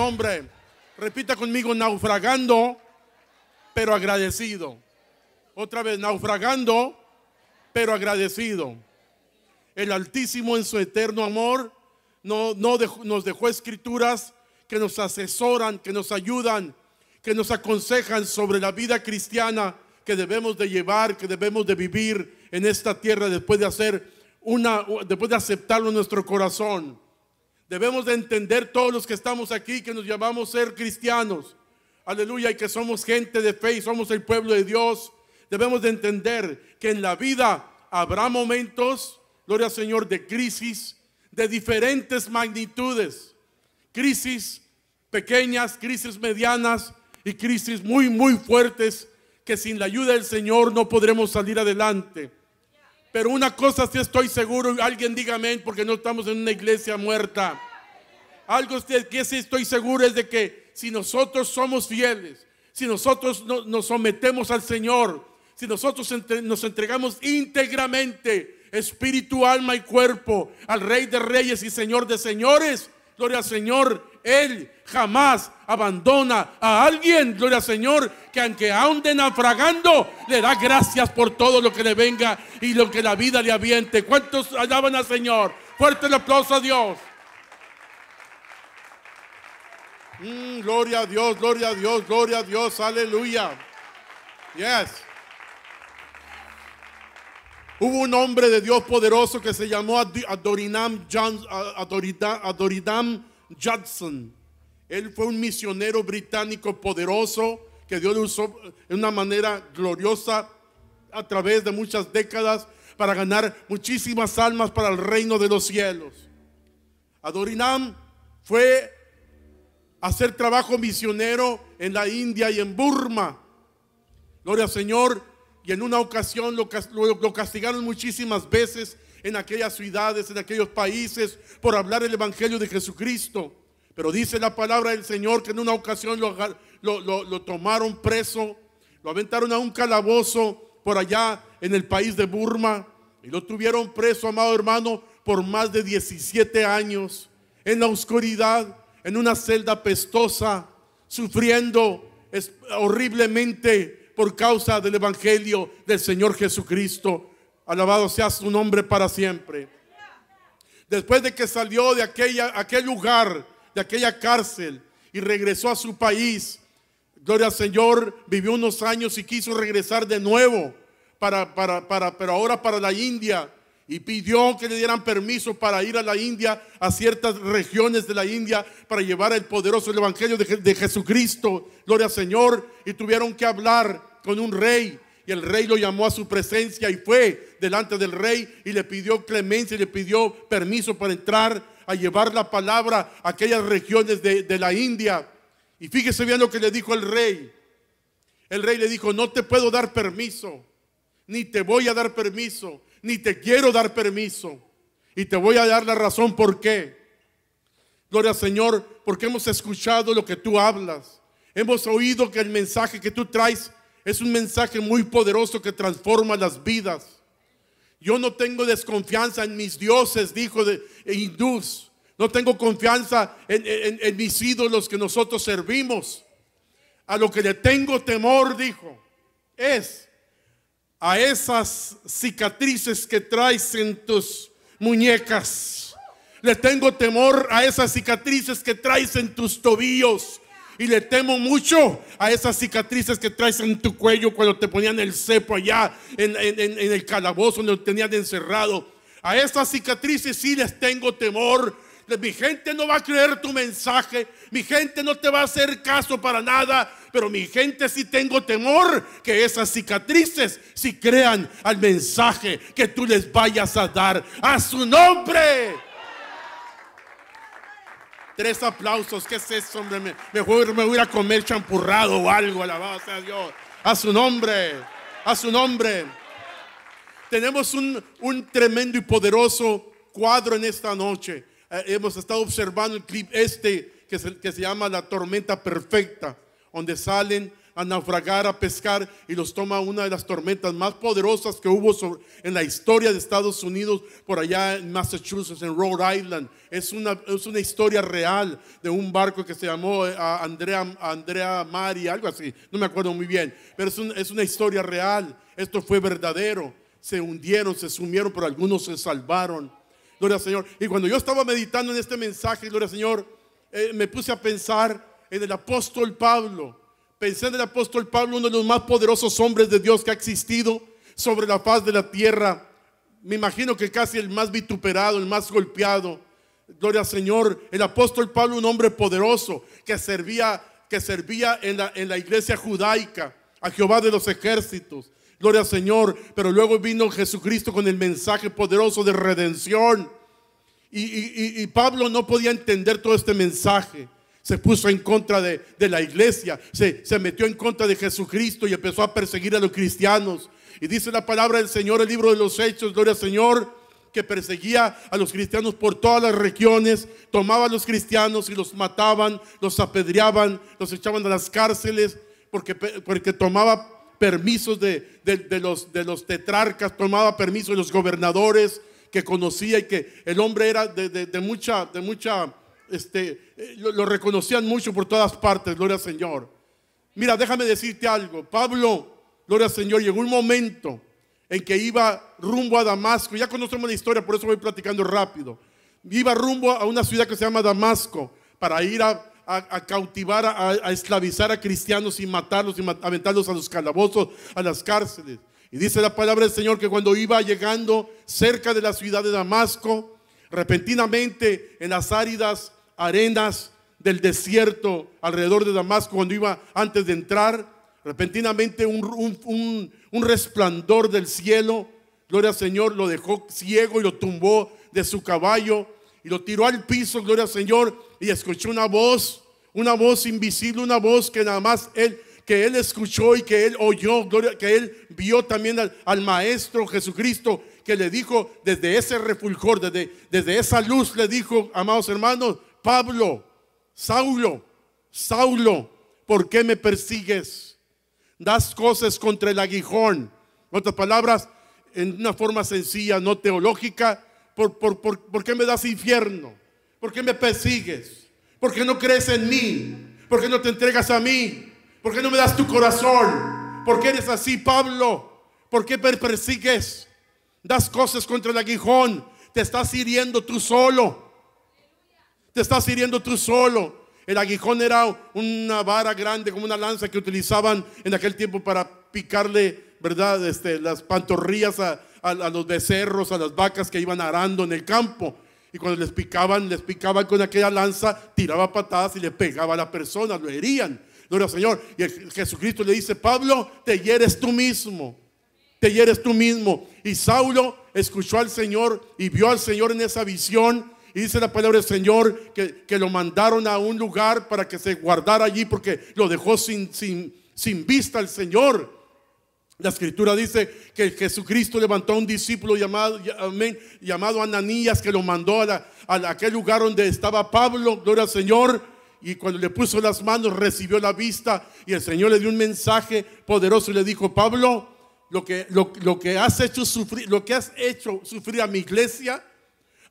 hombre Repita conmigo, naufragando, pero agradecido. Otra vez, naufragando, pero agradecido. El Altísimo en su eterno amor no, nos dejó escrituras que nos asesoran, que nos ayudan, que nos aconsejan sobre la vida cristiana que debemos de llevar, que debemos de vivir en esta tierra después de hacer una, después de aceptarlo en nuestro corazón. Debemos de entender todos los que estamos aquí, que nos llamamos ser cristianos. Aleluya, y que somos gente de fe y somos el pueblo de Dios. Debemos de entender que en la vida habrá momentos, gloria al Señor, de crisis de diferentes magnitudes. Crisis pequeñas, crisis medianas y crisis muy, muy fuertes que sin la ayuda del Señor no podremos salir adelante. Pero una cosa sí estoy seguro, alguien diga porque no estamos en una iglesia muerta. Algo que sí estoy seguro es de que si nosotros somos fieles, si nosotros nos sometemos al Señor, si nosotros nos entregamos íntegramente, espíritu, alma y cuerpo, al Rey de Reyes y Señor de Señores, gloria al Señor, él jamás abandona a alguien, gloria al Señor, que aunque ande naufragando, le da gracias por todo lo que le venga y lo que la vida le aviente. ¿Cuántos alaban al Señor? Fuerte el aplauso a Dios. Mm, gloria a Dios, gloria a Dios, gloria a Dios, aleluya. Yes. Hubo un hombre de Dios poderoso que se llamó Adorinam, John, Adoridam, Judson. Él fue un misionero británico poderoso que dio le usó de una manera gloriosa a través de muchas décadas para ganar muchísimas almas para el reino de los cielos. Adorinam fue a hacer trabajo misionero en la India y en Burma. Gloria al Señor. Y en una ocasión lo castigaron muchísimas veces en aquellas ciudades, en aquellos países, por hablar el Evangelio de Jesucristo. Pero dice la palabra del Señor que en una ocasión lo, tomaron preso, lo aventaron a un calabozo por allá en el país de Burma y lo tuvieron preso, amado hermano, por más de 17 años, en la oscuridad, en una celda pestosa, sufriendo horriblemente por causa del Evangelio del Señor Jesucristo. Alabado sea su nombre para siempre. Después de que salió de aquella, aquel lugar, de aquella cárcel, y regresó a su país, gloria al Señor, vivió unos años y quiso regresar de nuevo, para, para, pero ahora para la India. Y pidió que le dieran permiso para ir a la India, a ciertas regiones de la India, para llevar el poderoso Evangelio de, de Jesucristo. Gloria al Señor. Y tuvieron que hablar con un rey. Y el rey lo llamó a su presencia y fue delante del rey y le pidió clemencia y le pidió permiso para entrar a llevar la palabra a aquellas regiones de, de la India. Y fíjese bien lo que le dijo el rey. El rey le dijo, no te puedo dar permiso, ni te voy a dar permiso, ni te quiero dar permiso. Y te voy a dar la razón por qué. Gloria al Señor, porque hemos escuchado lo que tú hablas. Hemos oído que el mensaje que tú traes es un mensaje muy poderoso que transforma las vidas. Yo no tengo desconfianza en mis dioses, dijo de, e hindús. No tengo confianza en, mis ídolos que nosotros servimos. A lo que le tengo temor, dijo, es a esas cicatrices que traes en tus muñecas. Le tengo temor a esas cicatrices que traes en tus tobillos. Y le temo mucho a esas cicatrices que traes en tu cuello cuando te ponían el cepo allá en, el calabozo donde lo tenían encerrado. A esas cicatrices sí les tengo temor. Mi gente no va a creer tu mensaje. Mi gente no te va a hacer caso para nada. Pero mi gente sí tengo temor que esas cicatrices sí crean al mensaje que tú les vayas a dar. A su nombre. Tres aplausos. ¿Qué es eso, hombre? Me, me, voy, a comer champurrado o algo. Alabado sea Dios. A su nombre. A su nombre. Tenemos un, tremendo y poderoso cuadro en esta noche. Eh, hemos estado observando el clip este que que se llama La Tormenta Perfecta, donde salen a naufragar, a pescar, y los toma una de las tormentas más poderosas que hubo en la historia de Estados Unidos, por allá en Massachusetts, en Rhode Island. Es una, es una historia real de un barco que se llamó eh, Andrea, Andrea Mari, algo así, no me acuerdo muy bien, pero es, una historia real. Esto fue verdadero. Se hundieron, se sumieron, pero algunos se salvaron. Gloria al Señor. Y cuando yo estaba meditando en este mensaje, Gloria Señor, eh, me puse a pensar en el apóstol Pablo Pensando en el apóstol Pablo, uno de los más poderosos hombres de Dios que ha existido sobre la faz de la tierra. Me imagino que casi el más vituperado, el más golpeado. Gloria al Señor. El apóstol Pablo, un hombre poderoso que servía, que servía en, la, iglesia judaica a Jehová de los ejércitos. Gloria al Señor. Pero luego vino Jesucristo con el mensaje poderoso de redención. y Pablo no podía entender todo este mensaje se puso en contra de, la iglesia, se, se, metió en contra de Jesucristo y empezó a perseguir a los cristianos. Y dice la palabra del Señor, el libro de los Hechos, gloria al Señor, que perseguía a los cristianos por todas las regiones, tomaba a los cristianos y los mataban, los apedreaban, los echaban a las cárceles, porque, porque tomaba permisos de, los, de los tetrarcas, tomaba permisos de los gobernadores que conocía y que el hombre era de mucha, de mucha este, eh, lo, reconocían mucho por todas partes, gloria al Señor. Mira, déjame decirte algo. Pablo, gloria al Señor, llegó un momento en que iba rumbo a Damasco. Ya conocemos la historia, por eso voy platicando rápido. Iba rumbo a una ciudad que se llama Damasco para ir a, cautivar, a, esclavizar a cristianos y matarlos y aventarlos a los calabozos, a las cárceles. Y dice la palabra del Señor que cuando iba llegando cerca de la ciudad de Damasco, repentinamente en las áridas arenas del desierto alrededor de Damasco cuando iba antes de entrar. Repentinamente un, resplandor del cielo, gloria al Señor, lo dejó ciego y lo tumbó de su caballo y lo tiró al piso, gloria al Señor, y escuchó una voz, una voz invisible, una voz que nada más él que él escuchó y que él oyó, gloria, que él vio también al, Maestro Jesucristo, que le dijo desde ese refulgor, desde, desde esa luz, le dijo, amados hermanos, Pablo, Saulo, Saulo, ¿por qué me persigues? Das cosas contra el aguijón. otras palabras, en una forma sencilla, no teológica, ¿por, por qué me das infierno? ¿Por qué me persigues? ¿Por qué no crees en mí? ¿Por qué no te entregas a mí? ¿Por qué no me das tu corazón? ¿Por qué eres así, Pablo? ¿Por qué me persigues? Das cosas contra el aguijón. Te estás hiriendo tú solo. Te estás hiriendo tú solo. El aguijón era una vara grande, como una lanza que utilizaban en aquel tiempo para picarle, ¿verdad? Este, las pantorrillas a, los becerros, a las vacas que iban arando en el campo. Y cuando les picaban, les picaban con aquella lanza, tiraba patadas y le pegaba a la persona, lo herían. Gloria al Señor. Y Jesucristo le dice, Pablo, te hieres tú mismo. Te hieres tú mismo. Y Saulo escuchó al Señor y vio al Señor en esa visión y dice la palabra del Señor que, lo mandaron a un lugar para que se guardara allí porque lo dejó sin, sin, sin vista el Señor. La escritura dice que Jesucristo levantó a un discípulo llamado, llamado Ananías que lo mandó a, a aquel lugar donde estaba Pablo, gloria al Señor. Y cuando le puso las manos recibió la vista y el Señor le dio un mensaje poderoso y le dijo, Pablo, lo que, lo que, has, hecho sufrir, lo que has hecho sufrir a mi iglesia,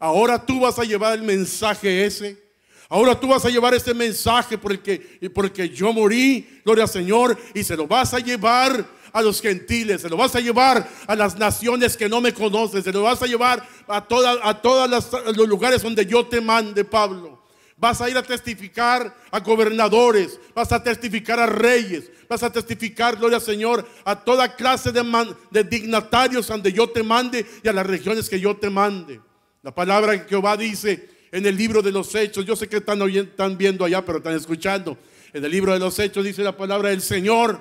Ahora tú vas a llevar el mensaje ese. Ahora tú vas a llevar ese mensaje porque, porque yo morí, gloria al Señor, y se lo vas a llevar a los gentiles, se lo vas a llevar a las naciones que no me conocen, se lo vas a llevar a todos a todas los lugares donde yo te mande, Pablo. Vas a ir a testificar a gobernadores, vas a testificar a reyes, vas a testificar, gloria al Señor, a toda clase de dignatarios donde yo te mande y a las regiones que yo te mande. La palabra que Jehová dice en el libro de los Hechos, yo sé que están, están viendo allá, pero están escuchando. En el libro de los Hechos dice la palabra del Señor.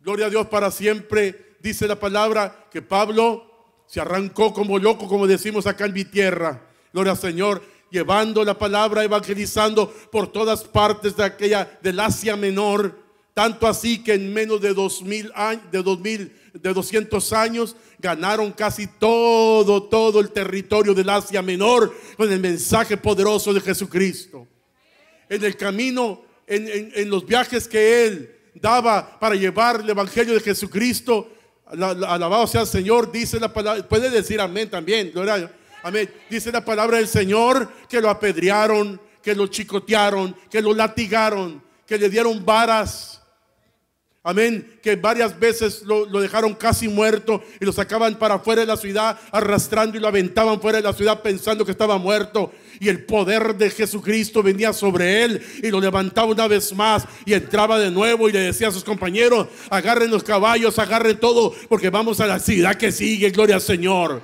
Gloria a Dios para siempre. Dice la palabra que Pablo se arrancó como loco, como decimos acá en mi tierra. Gloria al Señor, llevando la palabra, evangelizando por todas partes de aquella, del Asia Menor. Tanto así que en menos de dos mil años, de dos mil de 200 años, ganaron casi todo, todo el territorio del Asia Menor con el mensaje poderoso de Jesucristo. En el camino, en, los viajes que él daba para llevar el Evangelio de Jesucristo, alabado sea el Señor, dice la palabra, puede decir amén también, amén, dice la palabra del Señor que lo apedrearon, que lo chicotearon, que lo latigaron, que le dieron varas Amén, que varias veces lo, dejaron casi muerto y lo sacaban para afuera de la ciudad, arrastrando y lo aventaban fuera de la ciudad pensando que estaba muerto. Y el poder de Jesucristo venía sobre él y lo levantaba una vez más y entraba de nuevo y le decía a sus compañeros, agarren los caballos, agarren todo, porque vamos a la ciudad que sigue, gloria al Señor.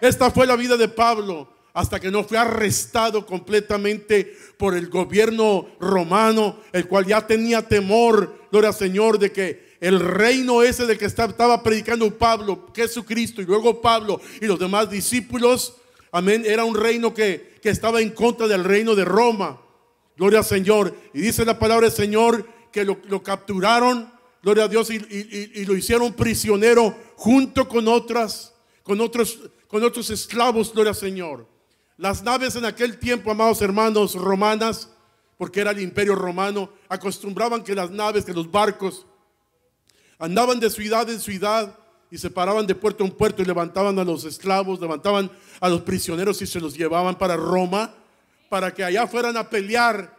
Esta fue la vida de Pablo hasta que no fue arrestado completamente por el gobierno romano, el cual ya tenía temor, gloria al Señor, de que el reino ese del que estaba predicando Pablo, Jesucristo y luego Pablo y los demás discípulos, amén, era un reino que, estaba en contra del reino de Roma. Gloria al Señor. Y dice la palabra del Señor que lo, capturaron, gloria a Dios, y, lo hicieron prisionero junto con otras, con otros, con otros esclavos, gloria al Señor. Las naves en aquel tiempo, amados hermanos, romanas, porque era el imperio romano, acostumbraban que las naves, que los barcos, andaban de ciudad en ciudad y se paraban de puerto en puerto y levantaban a los esclavos, levantaban a los prisioneros y se los llevaban para Roma, para que allá fueran a pelear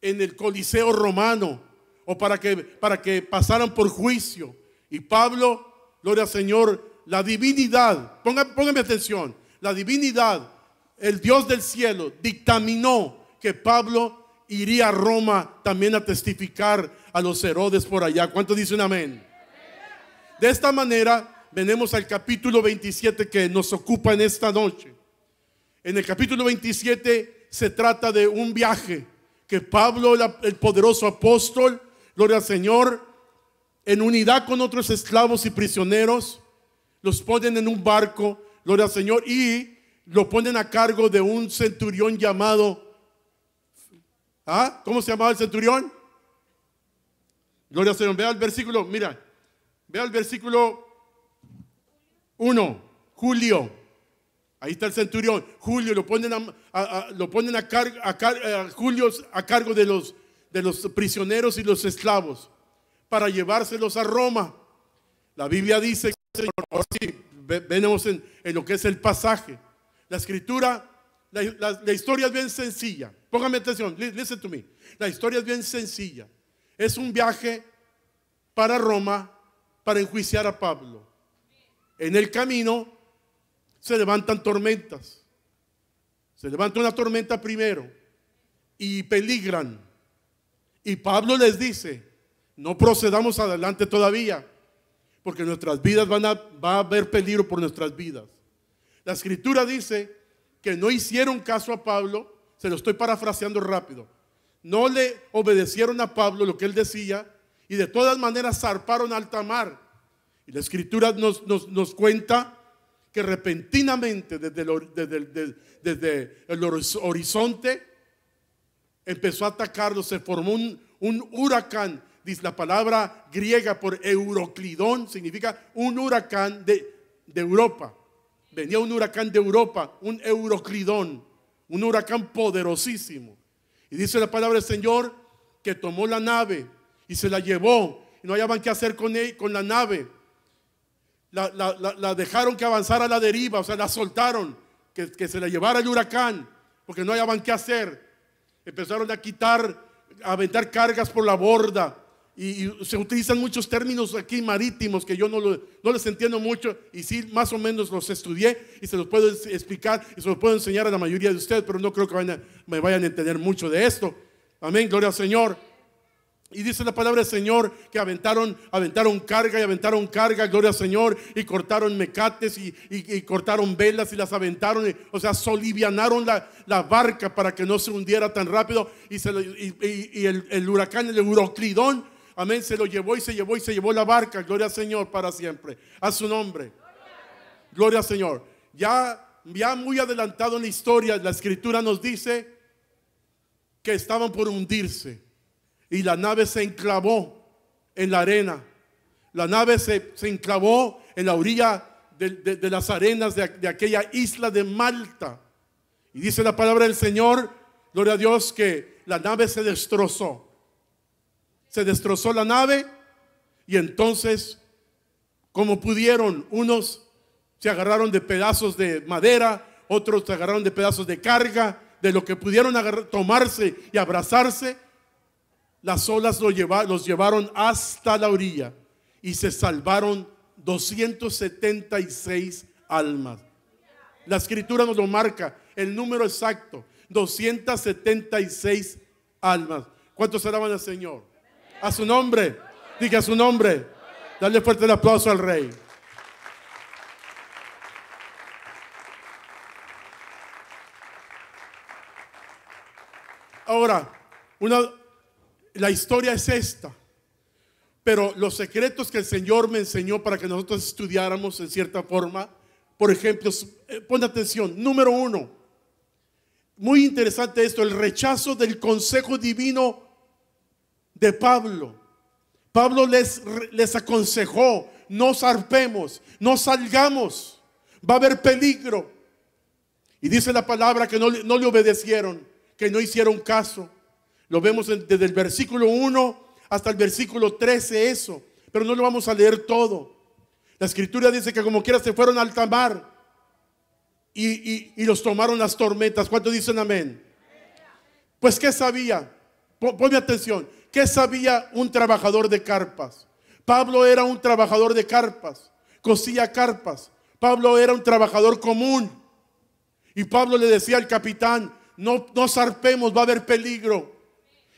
en el Coliseo romano o para que, para que pasaran por juicio. Y Pablo, gloria al Señor, la divinidad, Pónganme atención, la divinidad el Dios del cielo dictaminó que Pablo iría a Roma también a testificar a los Herodes por allá. ¿Cuánto dice un amén? De esta manera, venimos al capítulo 27 que nos ocupa en esta noche. En el capítulo 27 se trata de un viaje que Pablo, el poderoso apóstol, gloria al Señor, en unidad con otros esclavos y prisioneros, los ponen en un barco, gloria al Señor, y lo ponen a cargo de un centurión llamado, ¿ah? ¿cómo se llamaba el centurión? Gloria al Señor. Vea el versículo, mira, vea el versículo 1, Julio. Ahí está el centurión. Julio lo ponen a, lo ponen a, a Julio a cargo de los, de los prisioneros y los esclavos para llevárselos a Roma. La Biblia dice que en lo que es el pasaje. La escritura, la, historia es bien sencilla. Póngame atención, listen to me. La historia es bien sencilla. Es un viaje para Roma para enjuiciar a Pablo. En el camino se levantan tormentas. Se levanta una tormenta primero y peligran. Y Pablo les dice, no procedamos adelante todavía, porque nuestras vidas van a, va a haber peligro por nuestras vidas. La escritura dice que no hicieron caso a Pablo, se lo estoy parafraseando rápido. No le obedecieron a Pablo lo que él decía y de todas maneras zarparon alta mar. Y la escritura nos, nos, cuenta que repentinamente desde el, desde, horizonte empezó a atacarlo, se formó un, un huracán. Dice la palabra griega por euroclidón, significa un huracán de Europa venía un huracán de Europa, un eurocridón, un huracán poderosísimo. Y dice la palabra del Señor que tomó la nave y se la llevó. no hallaban qué hacer con, él, con la nave. La, dejaron que avanzara a la deriva, o sea, la soltaron, que, que se la llevara el huracán, porque no hallaban qué hacer. Empezaron a quitar, a aventar cargas por la borda, y, se utilizan muchos términos aquí marítimos que yo no, no les entiendo mucho y sí, más o menos los estudié y se los puedo explicar y se los puedo enseñar a la mayoría de ustedes, pero no creo que vayan, me vayan a entender mucho de esto. Amén, gloria al Señor. Y dice la palabra del Señor que aventaron, aventaron carga y aventaron carga, gloria al Señor, y cortaron mecates y, cortaron velas y las aventaron, o sea, solivianaron la, la, barca para que no se hundiera tan rápido y, se, el, el, huracán, el euroclidón Amén. Se lo llevó y se llevó y se llevó la barca. Gloria al Señor para siempre. A su nombre. Gloria al Señor. Ya, muy adelantado en la historia, la escritura nos dice que estaban por hundirse. Y la nave se enclavó en la arena. La nave se, enclavó en la orilla de, las arenas de aquella isla de Malta. Y dice la palabra del Señor, gloria a Dios, que la nave se destrozó se destrozó la nave y entonces, como pudieron, unos se agarraron de pedazos de madera, otros se agarraron de pedazos de carga, de lo que pudieron tomarse y abrazarse, las olas los, los llevaron hasta la orilla y se salvaron 276 almas. La escritura nos lo marca, el número exacto, 276 almas. ¿Cuántos alaban al Señor? A su nombre. Diga a su nombre. Dale fuerte el aplauso al rey. Ahora, una, la historia es esta, pero los secretos que el Señor me enseñó para que nosotros estudiáramos en cierta forma, por ejemplo, eh, pon atención, número uno, muy interesante esto, el rechazo del consejo divino de Pablo. Pablo les, les aconsejó, no zarpemos, no salgamos, va a haber peligro. Y dice la palabra que no, le obedecieron, que no hicieron caso. Lo vemos desde el versículo 1 hasta el versículo 13 eso, pero no lo vamos a leer todo. La escritura dice que como quiera se fueron al tamar y, y, los tomaron las tormentas. ¿Cuánto dicen amén? Pues ¿qué sabía? Ponme atención. ¿Qué sabía un trabajador de carpas? Pablo era un trabajador de carpas, cosía carpas. Pablo era un trabajador común. Y Pablo le decía al capitán, no, no zarpemos, va a haber peligro.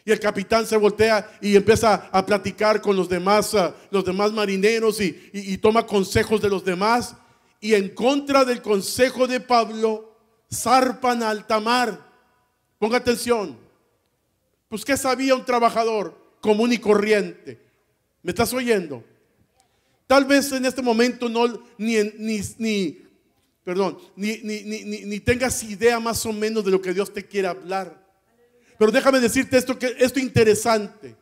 Y el capitán se voltea y empieza a platicar con los demás, ah, los demás marineros y, toma consejos de los demás. Y en contra del consejo de Pablo, zarpan a alta mar. Ponga atención. Pues ¿qué sabía un trabajador común y corriente? ¿Me estás oyendo? Tal vez en este momento no, ni, perdón, ni, ni, tengas idea más o menos de lo que Dios te quiere hablar. Pero déjame decirte esto, que, esto interesante.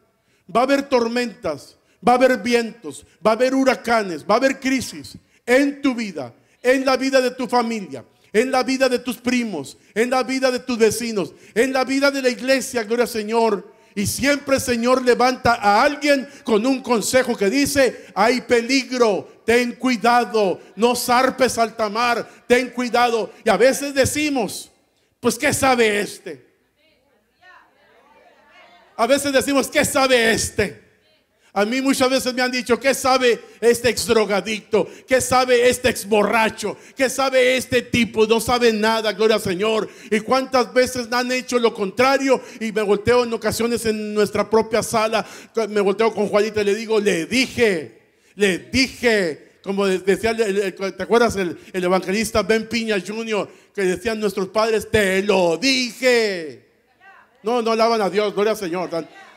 Va a haber tormentas, va a haber vientos, va a haber huracanes, va a haber crisis en tu vida, en la vida de tu familia, en la vida de tus primos, en la vida de tus vecinos, en la vida de la iglesia, gloria al Señor. Y siempre Señor levanta a alguien con un consejo que dice, hay peligro, ten cuidado, no zarpes al tamar, ten cuidado. Y a veces decimos, pues ¿qué sabe este? A veces decimos, ¿qué sabe este? A mí muchas veces me han dicho, ¿qué sabe este ex drogadicto? ¿Qué sabe este ex borracho? ¿Qué sabe este tipo? No sabe nada, gloria al Señor. ¿Y cuántas veces han hecho lo contrario? Y me volteo en ocasiones en nuestra propia sala, me volteo con Juanita y le digo, le dije, le dije, como decía, ¿te acuerdas el, evangelista Ben Piña Jr. que decían nuestros padres, te lo dije? No, no alaban a Dios, gloria al Señor.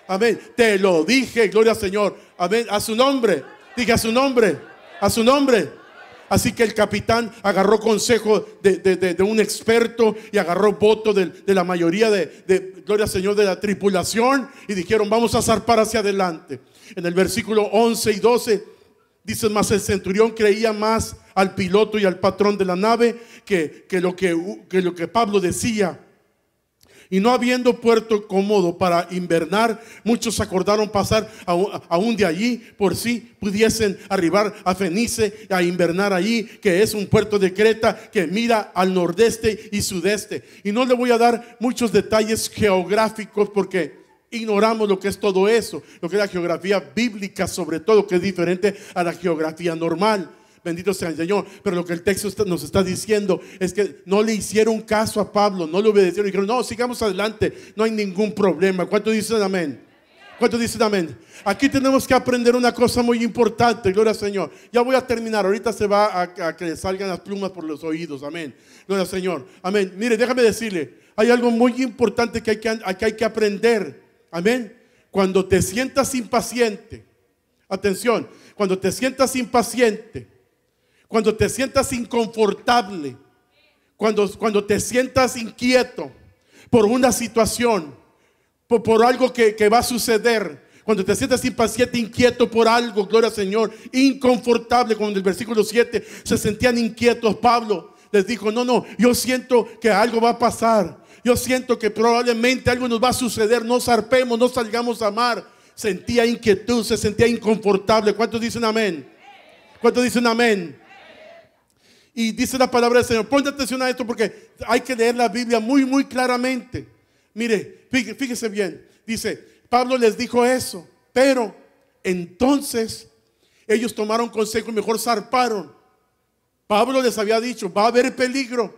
Amén. Te lo dije, gloria al Señor. Amén. A su nombre. Dije a su nombre. A su nombre. Así que el capitán agarró consejo de, un experto y agarró voto de, la mayoría de, gloria al Señor, de la tripulación y dijeron, vamos a zarpar hacia adelante. En el versículo 11 y 12 dice, más el centurión creía más al piloto y al patrón de la nave que, lo, que, que lo que Pablo decía. Y no habiendo puerto cómodo para invernar, muchos acordaron pasar aún de allí por si pudiesen arribar a Fenice a invernar allí, que es un puerto de Creta que mira al nordeste y sudeste. Y no le voy a dar muchos detalles geográficos porque Ignoramos lo que es todo eso, lo que es la geografía bíblica sobre todo, que es diferente a la geografía normal bendito sea el Señor. Pero lo que el texto nos está diciendo es que no le hicieron caso a Pablo, no le obedecieron. Dijeron, no, sigamos adelante, no hay ningún problema. ¿Cuánto dicen amén? ¿Cuánto dicen amén? Aquí tenemos que aprender una cosa muy importante, gloria al Señor. Ya voy a terminar, ahorita se va a, que le salgan las plumas por los oídos, amén. Gloria al Señor, amén. Mire, déjame decirle, hay algo muy importante que hay que, que, hay que aprender, amén. Cuando te sientas impaciente, atención, cuando te sientas impaciente, cuando te sientas inconfortable, cuando, cuando te sientas inquieto por una situación, por, algo que, va a suceder, cuando te sientas impaciente, inquieto por algo, gloria al Señor, inconfortable, como en el versículo 7 se sentían inquietos, Pablo les dijo, no, no, yo siento que algo va a pasar, yo siento que probablemente algo nos va a suceder, no zarpemos, no salgamos a mar. Sentía inquietud, se sentía inconfortable. ¿Cuántos dicen amén? ¿Cuántos dicen amén? Y dice la palabra del Señor, ponte atención a esto porque hay que leer la Biblia muy, muy claramente. Mire, fíjese bien, dice, Pablo les dijo eso, pero entonces ellos tomaron consejo y mejor zarparon. Pablo les había dicho, va a haber peligro.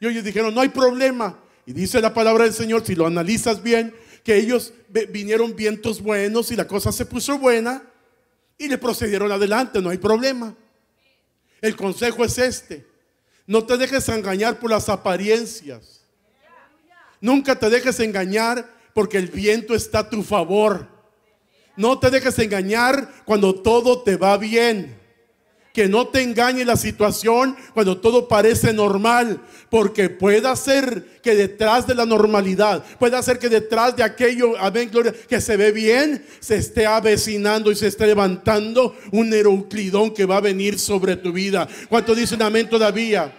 Y ellos dijeron, no hay problema. Y dice la palabra del Señor, si lo analizas bien, que ellos vinieron vientos buenos y la cosa se puso buena y le procedieron adelante, no hay problema. El consejo es este. No te dejes engañar por las apariencias. Nunca te dejes engañar porque el viento está a tu favor. No te dejes engañar cuando todo te va bien que no te engañe la situación cuando todo parece normal, porque puede ser que detrás de la normalidad, puede ser que detrás de aquello, amén, gloria, que se ve bien, se esté avecinando y se esté levantando un Heruclidón que va a venir sobre tu vida. ¿Cuánto dicen amén todavía?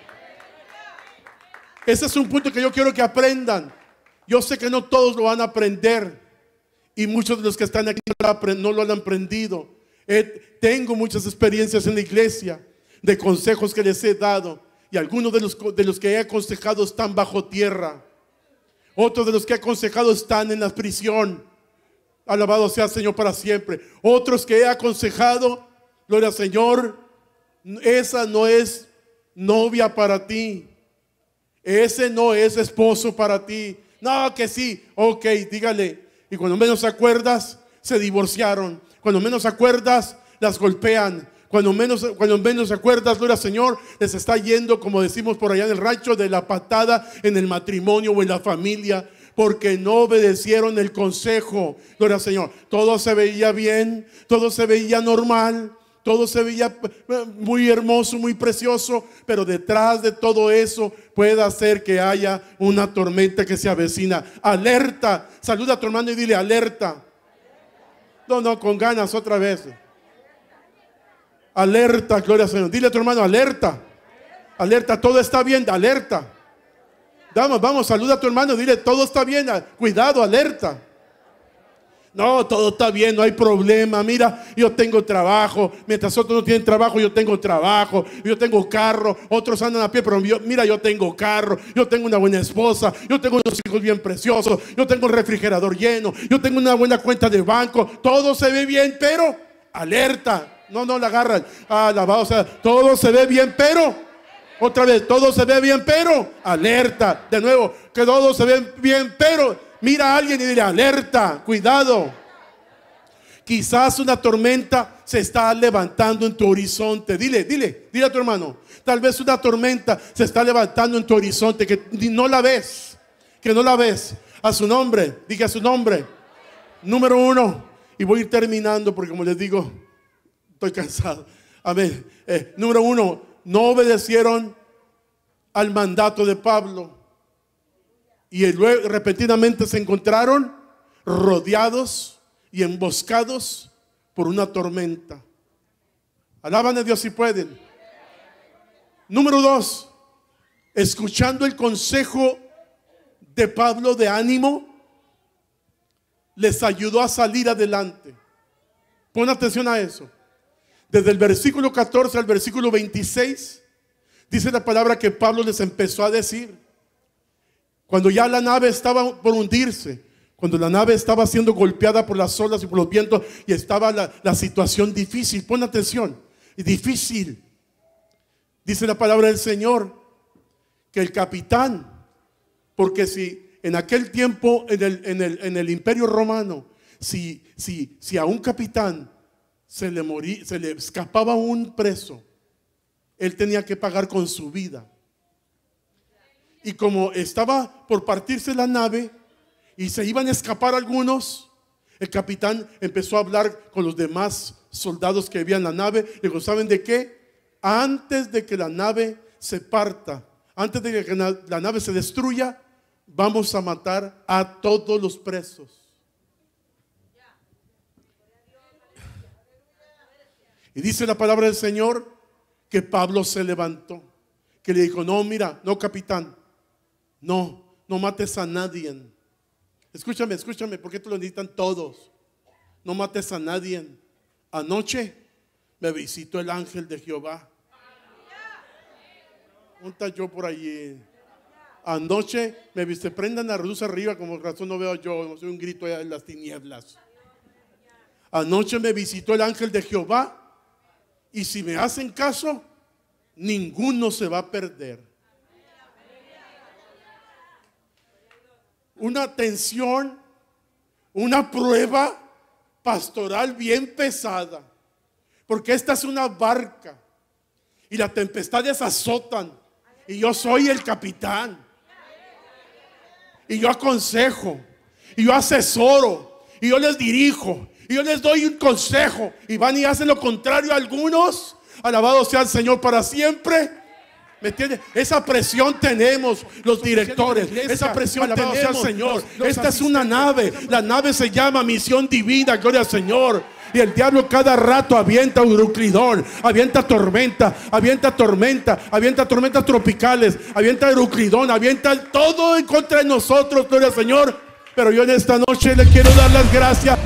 Ese es un punto que yo quiero que aprendan. Yo sé que no todos lo van a aprender y muchos de los que están aquí no lo han aprendido. Eh, tengo muchas experiencias en la iglesia de consejos que les he dado y algunos de los, de los que he aconsejado están bajo tierra. Otros de los que he aconsejado están en la prisión. Alabado sea el Señor para siempre. Otros que he aconsejado, gloria al Señor, esa no es novia para ti. Ese no es esposo para ti. No, que sí. Ok, dígale. Y cuando menos acuerdas, se divorciaron. Cuando menos acuerdas, las golpean. Cuando menos, cuando menos acuerdas, gloria Señor, les está yendo, como decimos por allá en el rancho, de la patada en el matrimonio o en la familia, porque no obedecieron el consejo. Gloria Señor, todo se veía bien, todo se veía normal, todo se veía eh, muy hermoso, muy precioso, pero detrás de todo eso puede hacer que haya una tormenta que se avecina. Alerta, saluda a tu hermano y dile alerta. No, no, con ganas otra vez. Alerta, gloria al Señor. Dile a tu hermano, alerta. Alerta, todo está bien, alerta. Vamos, vamos, saluda a tu hermano, dile, todo está bien, cuidado, alerta. No, todo está bien, no hay problema. Mira, yo tengo trabajo. Mientras otros no tienen trabajo, yo tengo trabajo. Yo tengo carro. Otros andan a pie, pero mira, yo tengo carro. Yo tengo una buena esposa. Yo tengo unos hijos bien preciosos. Yo tengo el refrigerador lleno. Yo tengo una buena cuenta de banco. Todo se ve bien, pero alerta. No, no la agarran. Ah, va. O sea. Todo se ve bien, pero. Otra vez, todo se ve bien, pero alerta. De nuevo, que todo se ve bien, pero Mira a alguien y dile, alerta, cuidado. Quizás una tormenta se está levantando en tu horizonte. Dile, dile, dile a tu hermano. Tal vez una tormenta se está levantando en tu horizonte que no la ves. Que no la ves. A su nombre, dije a su nombre. Número uno. Y voy a ir terminando porque como les digo, estoy cansado. A ver, eh, número uno, no obedecieron al mandato de Pablo. Y luego repentinamente se encontraron rodeados y emboscados por una tormenta. Alaban a Dios si pueden. Número dos, escuchando el consejo de Pablo de ánimo, les ayudó a salir adelante. Pon atención a eso. Desde el versículo 14 al versículo 26, dice la palabra que Pablo les empezó a decir cuando ya la nave estaba por hundirse, cuando la nave estaba siendo golpeada por las olas y por los vientos y estaba la, situación difícil, pon atención, difícil. Dice la palabra del Señor que el capitán, porque si en aquel tiempo en el, en el, en el imperio romano, si, si, si, a un capitán se le, se le escapaba un preso, él tenía que pagar con su vida. Y como estaba por partirse la nave y se iban a escapar algunos, el capitán empezó a hablar con los demás soldados que habían la nave. Le dijo, ¿saben de qué? Antes de que la nave se parta, antes de que la nave se destruya, vamos a matar a todos los presos. Y dice la palabra del Señor que Pablo se levantó, que le dijo, no, mira, no, capitán, no, no mates a nadie. Escúchame, escúchame, porque te lo necesitan todos. No mates a nadie. Anoche me visitó el ángel de Jehová. ¿Dónde yo por allí? Anoche me viste, prendan la luz arriba, como razón no veo yo, no soy un grito en las tinieblas. Anoche me visitó el ángel de Jehová y si me hacen caso, ninguno se va a perder. una tensión, una prueba pastoral bien pesada. Porque esta es una barca y las tempestades azotan y yo soy el capitán. Y yo aconsejo, y yo asesoro, y yo les dirijo, y yo les doy un consejo, y van y hacen lo contrario a algunos. Alabado sea el Señor para siempre. ¿Me Esa presión tenemos los directores. Esa presión tenemos, Señor. Esta es una nave. La nave se llama Misión Divina. Gloria al Señor. Y el diablo cada rato avienta un euclidón, avienta tormenta, avienta tormenta, avienta tormentas tropicales, avienta euclidón, avienta todo en contra de nosotros, gloria al Señor. Pero yo en esta noche le quiero dar las gracias.